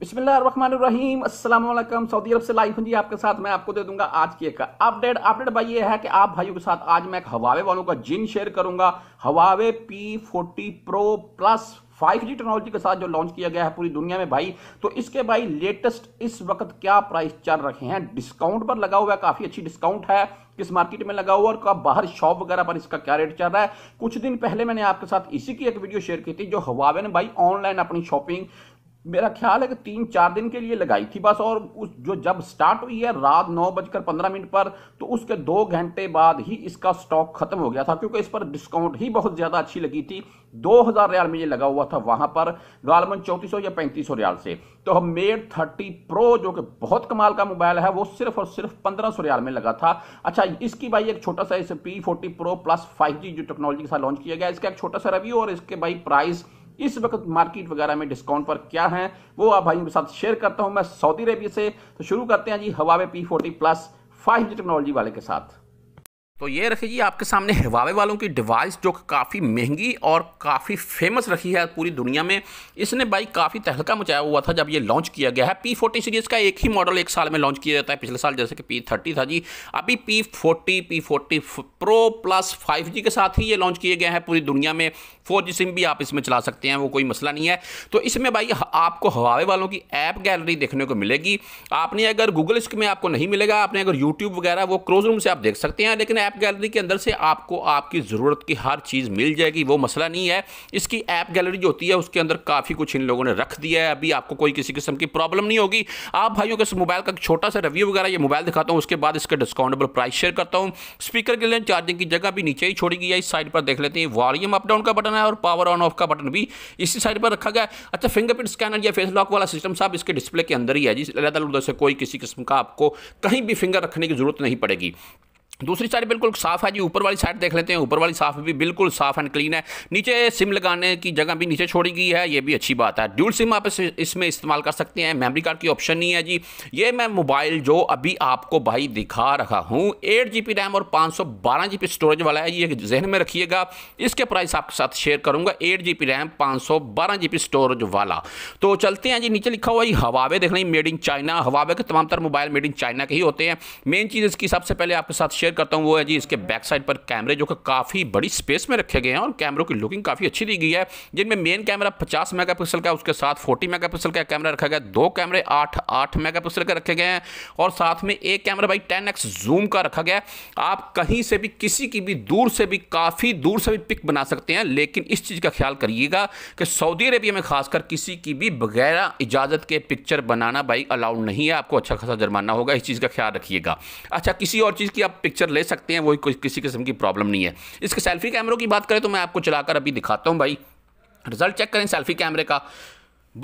बिस्मिल्लाम Saudi अरब से live हूं जी आपके साथ मैं आपको दे दूंगा आज की एक अपडेट अपडेट भाई ये है कि आप भाइयों के साथ आज मैं एक हवावे वालों का जिन शेयर करूंगा Huawei P forty pro plus 5G technology के साथ जो लॉन्च किया गया है पूरी दुनिया में भाई तो इसके भाई लेटेस्ट इस वक्त क्या प्राइस चल रहे हैं डिस्काउंट पर लगा हुआ है काफी अच्छी डिस्काउंट है किस मार्केट में लगा हुआ और कब बाहर शॉप वगैरह पर इसका क्या रेट चल रहा है कुछ दिन पहले मैंने आपके साथ इसी की एक वीडियो शेयर की थी जो हवावे ने भाई ऑनलाइन अपनी शॉपिंग मेरा ख्याल है कि तीन चार दिन के लिए लगाई थी बस और उस जो जब स्टार्ट हुई है रात नौ बजकर पंद्रह मिनट पर तो उसके दो घंटे बाद ही इसका स्टॉक खत्म हो गया था क्योंकि इस पर डिस्काउंट ही बहुत ज़्यादा अच्छी लगी थी दो हज़ार रियाल में ये लगा हुआ था वहां पर गालमन चौंतीस या पैंतीस रियाल से तो हम मेड थर्टी प्रो जो कि बहुत कमाल का मोबाइल है वो सिर्फ और सिर्फ पंद्रह सौ रियाल में लगा था अच्छा इसकी भाई एक छोटा सा इस P forty pro plus five G जो टेक्नोलॉजी के साथ लॉन्च किया गया इसका एक छोटा सा रिव्यू और इसके भाई प्राइस इस वक्त मार्केट वगैरह में डिस्काउंट पर क्या है वो आप भाइयों के साथ शेयर करता हूं मैं सऊदी अरेबिया से तो शुरू करते हैं जी Huawei P forty plus five G technology वाले के साथ तो ये रखिए जी आपके सामने हवावे वालों की डिवाइस जो काफ़ी महंगी और काफ़ी फेमस रखी है पूरी दुनिया में इसने भाई काफ़ी तहलका मचाया हुआ था जब ये लॉन्च किया गया है पी फोर्टी सीरीज़ का एक ही मॉडल एक साल में लॉन्च किया जाता है पिछले साल जैसे कि पी थर्टी था जी अभी P forty P forty pro plus five G के साथ ही ये लॉन्च किए गए हैं पूरी दुनिया में फोर जी सिम भी आप इसमें चला सकते हैं वो कोई मसला नहीं है तो इसमें भाई आपको हवावे वालों की ऐप गैलरी देखने को मिलेगी आपने अगर गूगल इसमें में आपको नहीं मिलेगा आपने अगर यूट्यूब वगैरह वो क्रोज रूम से आप देख सकते हैं लेकिन ऐप गैलरी के अंदर से आपको आपकी ज़रूरत की हर चीज़ मिल जाएगी वो मसला नहीं है इसकी ऐप गैलरी जो होती है उसके अंदर काफ़ी कुछ इन लोगों ने रख दिया है अभी आपको कोई किसी किस्म की प्रॉब्लम नहीं होगी आप भाइयों के इस मोबाइल का छोटा सा रिव्यू वगैरह ये मोबाइल दिखाता हूँ उसके बाद इसका डिस्काउंटेबल प्राइस शेयर करता हूँ स्पीकर के लिए चार्जिंग की जगह भी नीचे ही छोड़ी गई है इस साइड पर देख लेते हैं वॉल्यूम अप डाउन का बटन है और पावर ऑन ऑफ का बटन भी इसी साइड पर रखा गया अच्छा फिंगरप्रिंट स्कैनर या फेस लॉक वाला सिस्टम साहब इसके डिस्प्ले के अंदर ही है जी अलहदा से कोई किसी किस्म का आपको कहीं भी फिंगर रखने की जरूरत नहीं पड़ेगी दूसरी साइड बिल्कुल साफ है जी ऊपर वाली साइड देख लेते हैं ऊपर वाली साफ भी बिल्कुल साफ एंड क्लीन है नीचे सिम लगाने की जगह भी नीचे छोड़ी गई है ये भी अच्छी बात है ड्यूल सिम आप इसमें इस्तेमाल कर सकते हैं मेमोरी कार्ड की ऑप्शन नहीं है जी ये मैं मोबाइल जो अभी आपको भाई दिखा रहा हूँ एट जी रैम और पाँच सौ स्टोरेज वाला है ये जहन में रखिएगा इसके प्राइस आपके साथ शेयर करूँगा एट जी रैम पाँच सौ स्टोरेज वाला तो चलते हैं जी नीचे लिखा हुआ जी हवावे देख लें मेड इन चाइना हवावे के तमाम तर मोबाइल मेड इन चाइना के ही होते हैं मेन चीज़ इसकी सबसे पहले आपके साथ शेयर करता हूँ वो है जी इसके बैक साइड पर कैमरे जो कि काफ़ी बड़ी स्पेस में रखे गए हैं और कैमरों की लुकिंग काफ़ी अच्छी दी गई है जिनमें मेन कैमरा पचास मेगा का उसके साथ फोर्टी मेगा का कैमरा रखा गया दो कैमरे आठ आठ मेगा का रखे गए हैं और साथ में एक कैमरा भाई टेन जूम का रखा गया आप कहीं से भी किसी की भी दूर से भी काफ़ी दूर से भी पिक बना सकते हैं लेकिन इस चीज़ का ख्याल करिएगा कि सऊदी अरेबिया में खासकर किसी की भी बगैर इजाज़त के पिक्चर बनाना भाई अलाउड नहीं है आपको अच्छा खासा जुर्माना होगा इस चीज़ का ख्याल रखिएगा अच्छा किसी और चीज़ की आप पिक्चर पिक्चर ले सकते हैं वो किसी किस्म की प्रॉब्लम नहीं है इसके सेल्फी कैमरों की बात करें तो मैं आपको चलाकर अभी दिखाता हूँ भाई रिजल्ट चेक करें सेल्फी कैमरे का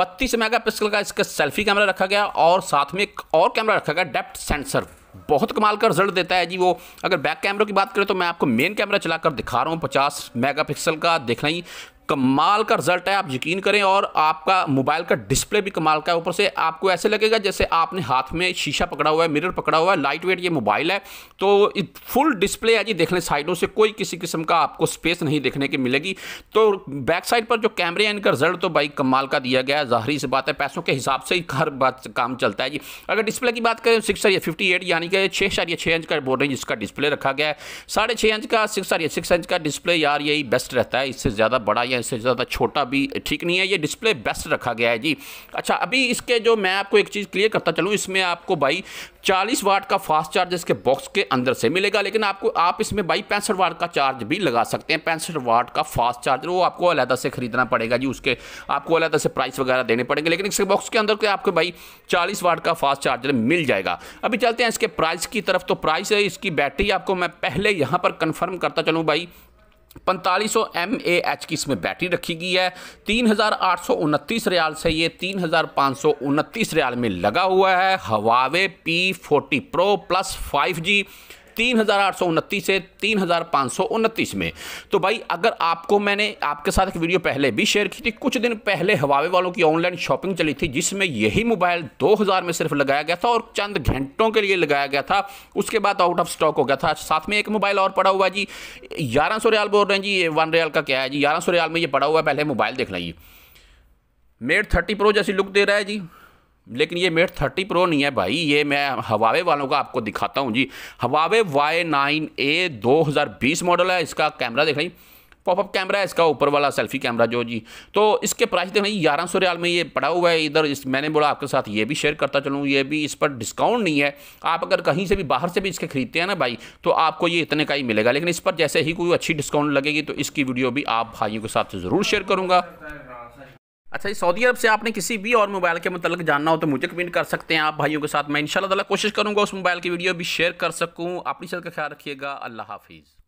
बत्तीस पिक्सल का इसका सेल्फी कैमरा रखा गया और साथ में एक और कैमरा रखा गया डेप्थ सेंसर बहुत कमाल का रिजल्ट देता है जी वो अगर बैक कैमरों की बात करें तो मैं आपको मेन कैमरा चलाकर दिखा रहा हूँ पचास मेगापिक्सल का देखना ही कमाल का रिजल्ट है आप यकीन करें और आपका मोबाइल का डिस्प्ले भी कमाल का है ऊपर से आपको ऐसे लगेगा जैसे आपने हाथ में शीशा पकड़ा हुआ है मिरर पकड़ा हुआ है लाइट वेट ये मोबाइल है तो फुल डिस्प्ले है जी देख लें साइडों से कोई किसी किस्म का आपको स्पेस नहीं देखने की मिलेगी तो बैक साइड पर जो कैमरे हैं इनका रिजल्ट तो भाई कमाल का दिया गया है जाहरी से बात है पैसों के हिसाब से ही हर बात काम चलता है जी अगर डिस्प्ले की बात करें सिक्स या फिफ्टी एट यानी कि छः साढ़े छः इंच का बोल रहे हैं जिसका डिस्प्ले रखा गया है साढ़े छः इंच का सिक्स साढ़े सिक्स इंच का डिस्प्ले यार यही बेस्ट रहता है इससे ज़्यादा बड़ा या से ज़्यादा तो छोटा भी ठीक नहीं है ये डिस्प्ले बेस्ट रखा गया है जी अच्छा अभी इसके जो मैं आपको एक चीज़ क्लियर करता चलूँ इसमें आपको भाई 40 वाट का फास्ट चार्ज इसके बॉक्स के अंदर से मिलेगा लेकिन आपको आप इसमें भाई पैंसठ वाट का चार्ज भी लगा सकते हैं पैंसठ वाट का फास्ट चार्जर वो आपको अलहदा से खरीदना पड़ेगा जी उसके आपको अलहदा से प्राइस वगैरह देने पड़ेंगे लेकिन इसके बॉक्स के अंदर के आपको भाई चालीस वाट का फास्ट चार्जर मिल जाएगा अभी चलते हैं इसके प्राइस की तरफ तो प्राइस है इसकी बैटरी आपको मैं पहले यहाँ पर कन्फर्म करता चलूँ भाई पैंतालीस सौ एम ए एच की इसमें बैटरी रखी गई है तीन हज़ार आठ सौ उनतीस रियाल से ये तीन हज़ार पाँच सौ उनतीस रियाल में लगा हुआ है Huawei P forty pro plus five G तीन हज़ार आठ सौ उनतीस से तीन हज़ार पाँच सौ उनतीस में तो भाई अगर आपको मैंने आपके साथ एक वीडियो पहले भी शेयर की थी कुछ दिन पहले हवावे वालों की ऑनलाइन शॉपिंग चली थी जिसमें यही मोबाइल दो हज़ार में सिर्फ लगाया गया था और चंद घंटों के लिए लगाया गया था उसके बाद आउट ऑफ स्टॉक हो गया था साथ में एक मोबाइल और पड़ा हुआ जी ग्यारह सौ रियाल बोल रहे हैं जी ये वन रियाल का क्या है जी ग्यारह सौ रियाल में ये पड़ा हुआ है पहले मोबाइल देख लें मेड थर्टी प्रो जैसी लुक दे रहा है जी लेकिन ये मेट थर्टी प्रो नहीं है भाई ये मैं हवावे वालों का आपको दिखाता हूँ जी हवावे वाई नाइन ए दो मॉडल है इसका कैमरा देख रही पॉपअप कैमरा है इसका ऊपर वाला सेल्फी कैमरा जो जी तो इसके प्राइस देख रही ग्यारह सौ रियाल में ये पड़ा हुआ है इधर इस मैंने बोला आपके साथ ये भी शेयर करता चलूँ ये भी इस पर डिस्काउंट नहीं है आप अगर कहीं से भी बाहर से भी इसके खरीदते हैं ना भाई तो आपको ये इतने का ही मिलेगा लेकिन इस पर जैसे ही कोई अच्छी डिस्काउंट लगेगी तो इसकी वीडियो भी आप भाइयों के साथ ज़रूर शेयर करूँगा अच्छा ये सऊदी अरब से आपने किसी भी और मोबाइल के मतलब जानना हो तो मुझे कमेंट कर सकते हैं आप भाइयों के साथ मैं इंशाल्लाह कोशिश करूँगा उस मोबाइल की वीडियो भी शेयर कर सकूँ अपनी सेहत का ख्याल रखिएगा अल्लाह हाफिज़